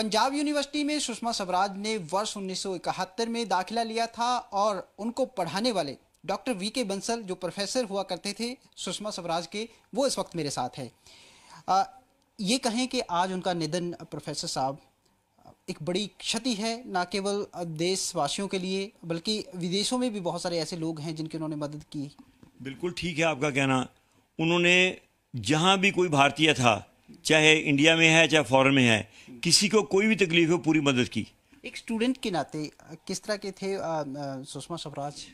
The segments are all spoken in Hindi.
पंजाब यूनिवर्सिटी में सुषमा स्वराज ने वर्ष 1971 में दाखिला लिया था और उनको पढ़ाने वाले डॉक्टर वी के बंसल जो प्रोफेसर हुआ करते थे सुषमा स्वराज के वो इस वक्त मेरे साथ है आ, ये कहें कि आज उनका निधन प्रोफेसर साहब एक बड़ी क्षति है ना केवल देशवासियों के लिए बल्कि विदेशों में भी बहुत सारे ऐसे लोग हैं जिनकी उन्होंने मदद की बिल्कुल ठीक है आपका कहना उन्होंने जहाँ भी कोई भारतीय था चाहे इंडिया में है चाहे फॉरेन में है किसी को कोई भी तकलीफ हो पूरी मदद की एक स्टूडेंट के नाते किस तरह के थे Sushma Swaraj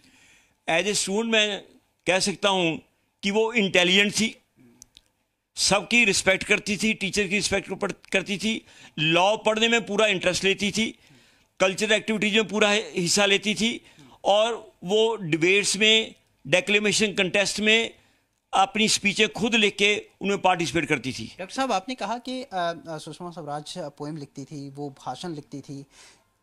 as a student मैं कह सकता हूँ कि वो इंटेलिजेंट थी सबकी रिस्पेक्ट करती थी टीचर की रिस्पेक्ट करती थी लॉ पढ़ने में पूरा इंटरेस्ट लेती थी कल्चर एक्टिविटीज में पूरा हिस्सा लेती थी और वो डिबेट्स में डेक्लेमेशन कंटेस्ट में अपनी स्पीचें खुद लिख के उनमें पार्टिसिपेट करती थी डॉक्टर साहब आपने कहा कि सुषमा स्वराज पोएम लिखती थी वो भाषण लिखती थी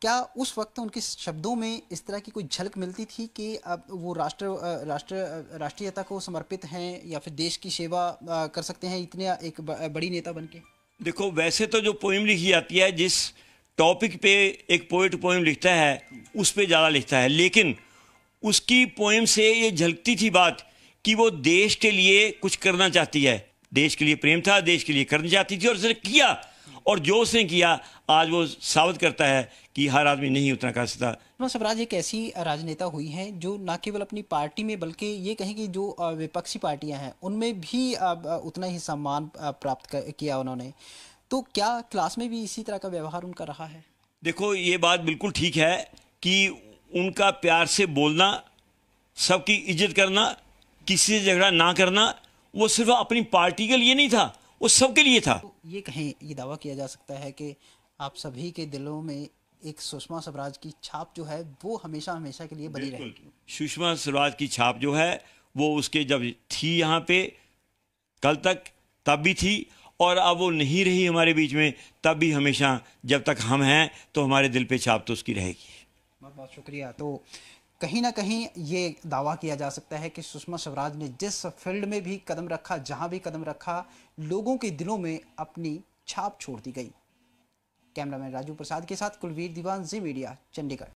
क्या उस वक्त उनके शब्दों में इस तरह की कोई झलक मिलती थी कि अब वो राष्ट्र राष्ट्र राष्ट्रीयता को समर्पित हैं या फिर देश की सेवा कर सकते हैं इतने एक बड़ी नेता बन के देखो वैसे तो जो पोइम लिखी जाती है जिस टॉपिक पे एक पोइट पोइम लिखता है उस पर ज़्यादा लिखता है लेकिन उसकी पोइम से ये झलकती थी बात कि वो देश के लिए कुछ करना चाहती है देश के लिए प्रेम था देश के लिए करना चाहती थी और उसने किया और जो उसने किया आज वो साबित करता है कि हर आदमी नहीं उतना कर सकता हाँ, स्वराज एक ऐसी राजनेता हुई हैं जो न केवल अपनी पार्टी में बल्कि ये कहें कि जो विपक्षी पार्टियां हैं उनमें भी उतना ही सम्मान प्राप्त किया उन्होंने तो क्या क्लास में भी इसी तरह का व्यवहार उनका रहा है देखो ये बात बिल्कुल ठीक है कि उनका प्यार से बोलना सबकी इज्जत करना किसी से झगड़ा ना करना वो सिर्फ अपनी पार्टी के लिए नहीं था वो सबके लिए था तो ये कहें ये दावा किया जा सकता है कि आप सभी के दिलों में एक सुषमा स्वराज की छाप जो है वो हमेशा हमेशा के लिए बनी रहेगी सुषमा स्वराज की छाप जो है वो उसके जब थी यहाँ पे कल तक तब भी थी और अब वो नहीं रही हमारे बीच में तब भी हमेशा जब तक हम हैं तो हमारे दिल पे छाप तो उसकी रहेगी बहुत बहुत शुक्रिया तो कहीं ना कहीं ये दावा किया जा सकता है कि सुषमा स्वराज ने जिस फील्ड में भी कदम रखा जहां भी कदम रखा लोगों के दिलों में अपनी छाप छोड़ दी गई कैमरामैन राजू प्रसाद के साथ कुलवीर दीवान जी मीडिया चंडीगढ़